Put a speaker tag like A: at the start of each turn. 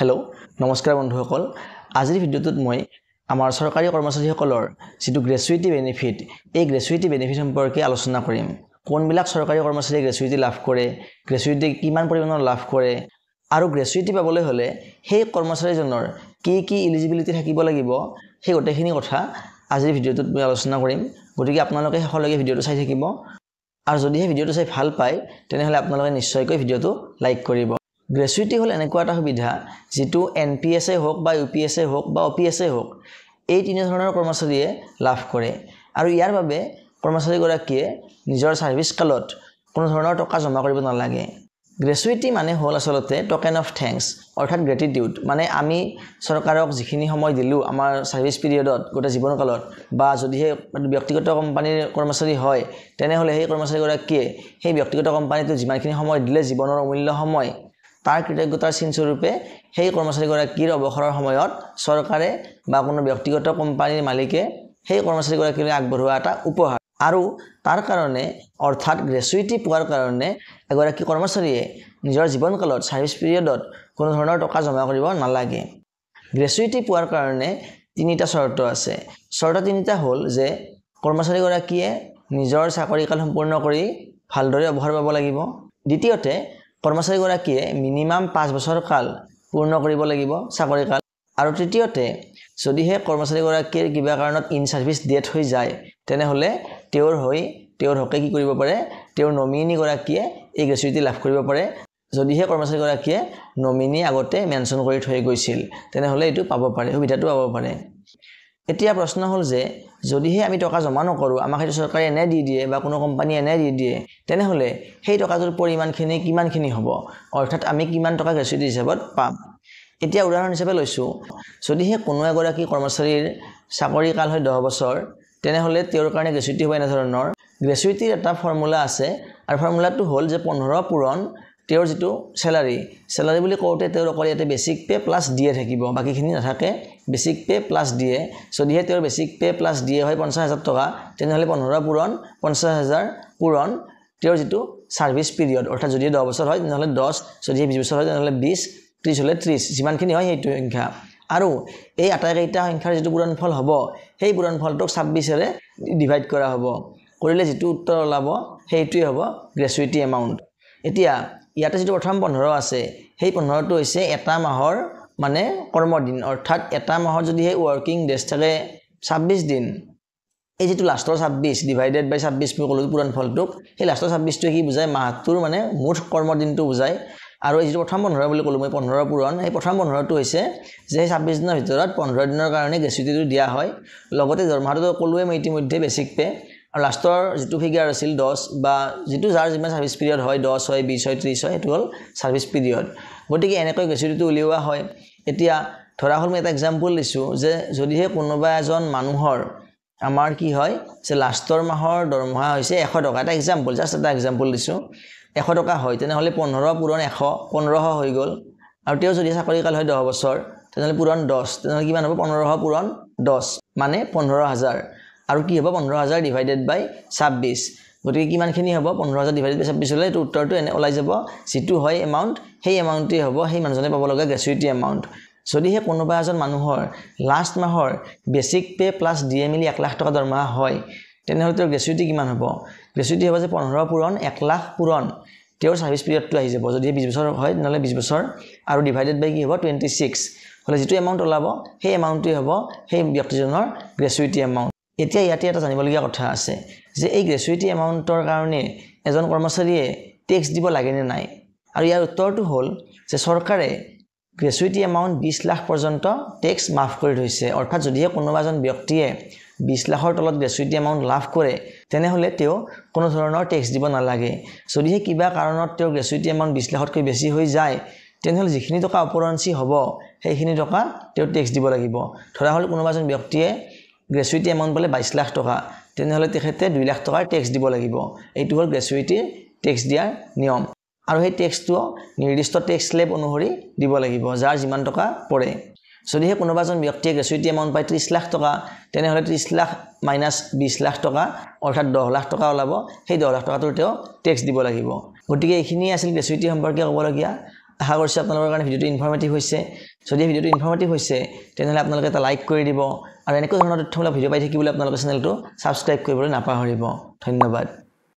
A: hello' নমস্কাৰ বন্ধুসকল আজিৰ ভিডিঅ'টোত মই আমাৰ চৰকাৰী কৰ্মচাৰীসকলৰ যিটো গ্ৰেচুইটি বেনিফিট এই গ্ৰেচুইটি বেনিফিট সম্পৰ্কে আলোচনা কৰিম কোনবিলাক চৰকাৰী কৰ্মচাৰীয়ে গ্ৰেচুইটি লাভ কৰে গ্ৰেচুইটি কিমান পৰিমাণৰ লাভ কৰে আৰু গ্ৰেচুইটি পাবলৈ হ'লে সেই কৰ্মচাৰীজনৰ কি কি ইলিজিবিলিটি থাকিব লাগিব সেই গোটেইখিনি কথা আজিৰ ভিডিঅ'টোত মই আলোচনা কৰিম গতিকে আপোনালোকে শেষলৈকে ভিডিঅ'টো চাই থাকিব আৰু যদিহে ভিডিঅ'টো চাই ভাল পায় তেনেহ'লে আপোনালোকে নিশ্চয়কৈ ভিডিঅ'টো লাইক কৰিব গ্ৰেচুইটি হ'ল এনেকুৱা এটা সুবিধা যিটো এন পি এছে হওক বা ইউ পি এছে হওক বা অ পি এছে হওক এই তিনিধৰণৰ কৰ্মচাৰীয়ে লাভ কৰে আৰু ইয়াৰ বাবে কৰ্মচাৰীগৰাকীয়ে নিজৰ ছাৰ্ভিচ কালত কোনো ধৰণৰ টকা জমা কৰিব নালাগে গ্ৰেচুইটি মানে হ'ল আচলতে টকেন অফ থেংকছ অৰ্থাৎ গ্ৰেটিটিউড মানে আমি চৰকাৰক যিখিনি সময় দিলোঁ আমাৰ ছাৰ্ভিচ পিৰিয়ডত গোটেই জীৱনকালত বা যদিহে ব্যক্তিগত কোম্পানীৰ কৰ্মচাৰী হয় তেনেহ'লে সেই কৰ্মচাৰীগৰাকীয়ে সেই ব্যক্তিগত কোম্পানীটো যিমানখিনি সময় দিলে জীৱনৰ অমূল্য সময় তাৰ কৃতজ্ঞতাৰ চিনস্বৰূপে সেই কৰ্মচাৰীগৰাকীৰ অৱসৰৰ সময়ত চৰকাৰে বা কোনো ব্যক্তিগত কোম্পানীৰ মালিকে সেই কৰ্মচাৰীগৰাকীলৈ আগবঢ়োৱা এটা উপহাৰ আৰু তাৰ কাৰণে অৰ্থাৎ গ্ৰেচুইটি পোৱাৰ কাৰণে এগৰাকী কৰ্মচাৰীয়ে নিজৰ জীৱনকালত ছাৰ্ভিচ পিৰিয়ডত কোনো ধৰণৰ টকা জমা কৰিব নালাগে গ্ৰেচুইটি পোৱাৰ কাৰণে তিনিটা চৰ্ত আছে চৰ্ত তিনিটা হ'ল যে কৰ্মচাৰীগৰাকীয়ে নিজৰ চাকৰি কাল সম্পূৰ্ণ কৰি ভালদৰে অৱসৰ পাব লাগিব দ্বিতীয়তে কৰ্মচাৰীগৰাকীয়ে মিনিমাম পাঁচ বছৰ কাল পূৰ্ণ কৰিব লাগিব চাকৰি কাল আৰু তৃতীয়তে যদিহে কৰ্মচাৰীগৰাকীৰ কিবা কাৰণত ইন চাৰ্ভিচ ডেথ হৈ যায় তেনেহ'লে তেওঁৰ হৈ তেওঁৰ হকে কি কৰিব পাৰে তেওঁৰ নমিনীগৰাকীয়ে এই গ্ৰেচুইটি লাভ কৰিব পাৰে যদিহে কৰ্মচাৰীগৰাকীয়ে নমিনী আগতে মেনশ্যন কৰি থৈ গৈছিল তেনেহ'লে এইটো পাব পাৰে সুবিধাটো পাব পাৰে এতিয়া প্ৰশ্ন হ'ল যে যদিহে আমি টকা জমা নকৰোঁ আমাক সেইটো চৰকাৰে এনে দি দিয়ে বা কোনো কোম্পানী এনে দি দিয়ে তেনেহ'লে সেই টকাটোৰ পৰিমাণখিনি কিমানখিনি হ'ব অৰ্থাৎ আমি কিমান টকা গ্ৰেচুইটি হিচাপত পাম এতিয়া উদাহৰণ হিচাপে লৈছোঁ যদিহে কোনো এগৰাকী কৰ্মচাৰীৰ চাকৰি কাল হয় দহ বছৰ তেনেহ'লে তেওঁৰ কাৰণে গ্ৰেচুইটি হয় এনেধৰণৰ গ্ৰেচুইটিৰ এটা ফৰ্মুলা আছে আৰু ফৰ্মুলাটো হ'ল যে পোন্ধৰ পূৰণ তেওঁৰ যিটো চেলাৰী চেলাৰী বুলি কওঁতে তেওঁৰ অকল ইয়াতে basic pay' plus D A থাকিব বাকীখিনি নাথাকে basic pay' plus D A যদিহে তেওঁৰ basic pay' plus D A হয় পঞ্চাছ হাজাৰ টকা তেনেহ'লে পোন্ধৰ পূৰণ পঞ্চাছ হাজাৰ পূৰণ তেওঁৰ যিটো ছাৰ্ভিচ পিৰিয়ড অৰ্থাৎ যদিহে দহ বছৰ হয় তেনেহ'লে দহ যদিহে বিছ বছৰ হয় তেনেহ'লে বিছ ত্ৰিছ হ'লে ত্ৰিছ যিমানখিনি হয় সেইটো সংখ্যা আৰু এই আটাইকেইটা সংখ্যাৰ যিটো পূৰণফল হ'ব সেই পূৰণফলটোক ছাব্বিছেৰে ডিভাইড কৰা হ'ব কৰিলে যিটো উত্তৰ ওলাব সেইটোৱে হ'ব গ্ৰেচুইটি এমাউণ্ট এতিয়া ইয়াতে যিটো প্ৰথম পোন্ধৰ আছে সেই পোন্ধৰটো হৈছে এটা মাহৰ মানে কৰ্মদিন অৰ্থাৎ এটা মাহৰ যদি সেই ৱৰ্কিং ডেজ থাকে ছাব্বিছ দিন এই যিটো লাষ্টৰ ছাব্বিছ ডিভাইডেড বাই ছাব্বিছ মই ক'লোঁ পুৰণ ফলটোক সেই লাষ্টৰ ছাব্বিছটোৱে কি বুজায় মাহটোৰ মানে মুঠ কৰ্মদিনটো বুজায় আৰু এই যিটো প্ৰথম পোন্ধৰ বুলি ক'লোঁ মই পোন্ধৰ পূৰণ সেই প্ৰথম পোন্ধৰটো হৈছে যে সেই ছাব্বিছ দিনৰ ভিতৰত পোন্ধৰ দিনৰ কাৰণে গেছুইটিটো দিয়া হয় লগতে দৰমহাটোতো ক'লোৱে মই ইতিমধ্যে বেছিক পে' আৰু লাষ্টৰ যিটো ফিগাৰ আছিল দহ বা যিটো যাৰ যিমান ছাৰ্ভিচ পিৰিয়ড হয় দহ হয় বিছ হয় ত্ৰিছ হয় সেইটো হ'ল ছাৰ্ভিচ পিৰিয়ড গতিকে এনেকৈ গ্ৰেচুইটিটো উলিওৱা হয় এতিয়া ধৰা হ'ল মই এটা এক্সাম্পল দিছোঁ যে যদিহে কোনোবা এজন মানুহৰ আমাৰ কি হয় যে লাষ্টৰ মাহৰ দৰমহা হৈছে এশ টকা এটা এক্সাম্পল জাষ্ট এটা এক্সাম্পল দিছোঁ এশ টকা হয় তেনেহ'লে পোন্ধৰ পূৰণ এশ পোন্ধৰশ হৈ গ'ল আৰু তেওঁ যদি চাকৰি কাল হয় দহ বছৰ তেনেহ'লে পূৰণ দহ তেনেহ'লে কিমান হ'ব পোন্ধৰশ পূৰণ দহ মানে পোন্ধৰ হাজাৰ আৰু কি হ'ব পোন্ধৰ হাজাৰ ডিভাইডেড বাই ছাব্বিছ গতিকে কিমানখিনি হ'ব পোন্ধৰ হাজাৰ ডিভাইডেড বাই ছাব্বিছ হ'লে এইটো উত্তৰটো এনে ওলাই যাব যিটো হয় এমাউণ্ট সেই এমাউণ্টেই হ'ব সেই মানুহজনে পাব লগা গ্ৰেচুইটি এমাউণ্ট যদিহে কোনোবা এজন মানুহৰ লাষ্ট মাহৰ basic pay' plus D M এলি এক লাখ টকা দৰমহা হয় তেনেহ'লে তেওঁৰ গ্ৰেচুইটি কিমান হ'ব গ্ৰেচুইটি হ'ব যে পোন্ধৰ পূৰণ এক লাখ পূৰণ তেওঁৰ ছাৰ্ভিছ পিৰিয়ডটো আহি যাব যদিহে বিছ বছৰ হয় তেনেহ'লে বিছ বছৰ আৰু ডিভাইডেড বাই কি হ'ব টুৱেণ্টি ছিক্স হ'লে যিটো এমাউণ্ট ওলাব সেই এমাউণ্টটোৱে হ'ব সেই ব্যক্তিজনৰ গ্ৰেচুইটি এমাউণ্ট এতিয়া ইয়াতে এটা জানিবলগীয়া কথা আছে যে এই গ্ৰেচুইটি এমাউণ্টৰ কাৰণে এজন কৰ্মচাৰীয়ে টেক্স দিব লাগেনে নাই আৰু ইয়াৰ উত্তৰটো হ'ল যে চৰকাৰে গ্ৰেচুইটি এমাউণ্ট বিছ লাখ পৰ্যন্ত টেক্স মাফ কৰি থৈছে অৰ্থাৎ যদিহে কোনোবা এজন ব্যক্তিয়ে বিছ লাখৰ তলত গ্ৰেচুইটি এমাউণ্ট লাভ কৰে তেনেহ'লে তেওঁ কোনো ধৰণৰ টেক্স দিব নালাগে যদিহে কিবা কাৰণত তেওঁ গ্ৰেচুইটি এমাউণ্ট বিছ লাখতকৈ বেছি হৈ যায় তেনেহ'লে যিখিনি টকা অপৰঞ্চি হ'ব সেইখিনি টকা তেওঁ টেক্স দিব লাগিব ধৰা হ'ল কোনোবা এজন ব্যক্তিয়ে গ্ৰেচুইটি এমাউণ্ট পালে বাইছ লাখ টকা তেনেহ'লে তেখেতে দুই লাখ টকাৰ টেক্স দিব লাগিব এইটো হ'ল গ্ৰেচুইটিৰ টেক্স দিয়াৰ নিয়ম আৰু সেই টেক্সটো নিৰ্দিষ্ট টেক্স স্লেব অনুসৰি দিব লাগিব যাৰ যিমান টকা পৰে যদিহে কোনোবাজন ব্যক্তিয়ে গ্ৰেচুইটি এমাউণ্ট পায় ত্ৰিছ লাখ টকা তেনেহ'লে ত্ৰিছ লাখ মাইনাছ বিছ লাখ টকা অৰ্থাৎ দহ লাখ টকা ওলাব সেই দহ লাখ টকাটোৰ তেওঁ টেক্স দিব লাগিব গতিকে এইখিনিয়ে আছিল গ্ৰেচুইটি সম্পৰ্কে ক'বলগীয়া আশা কৰিছোঁ আপোনালোকৰ কাৰণে ভিডিঅ'টো ইনফৰ্মেটিভ হৈছে যদি ভিডিওটো ইনফৰ্মেটিভ হৈছে তেনেহ'লে আপোনালোকে এটা লাইক কৰি দিব আৰু এনেকুৱা ধৰণৰ তথ্যমূলক ভিডিঅ' পাই থাকিবলৈ আপোনালোকে চেনেলটো ছাবস্ক্ৰাইব কৰিবলৈ নাপাহৰিব ধন্যবাদ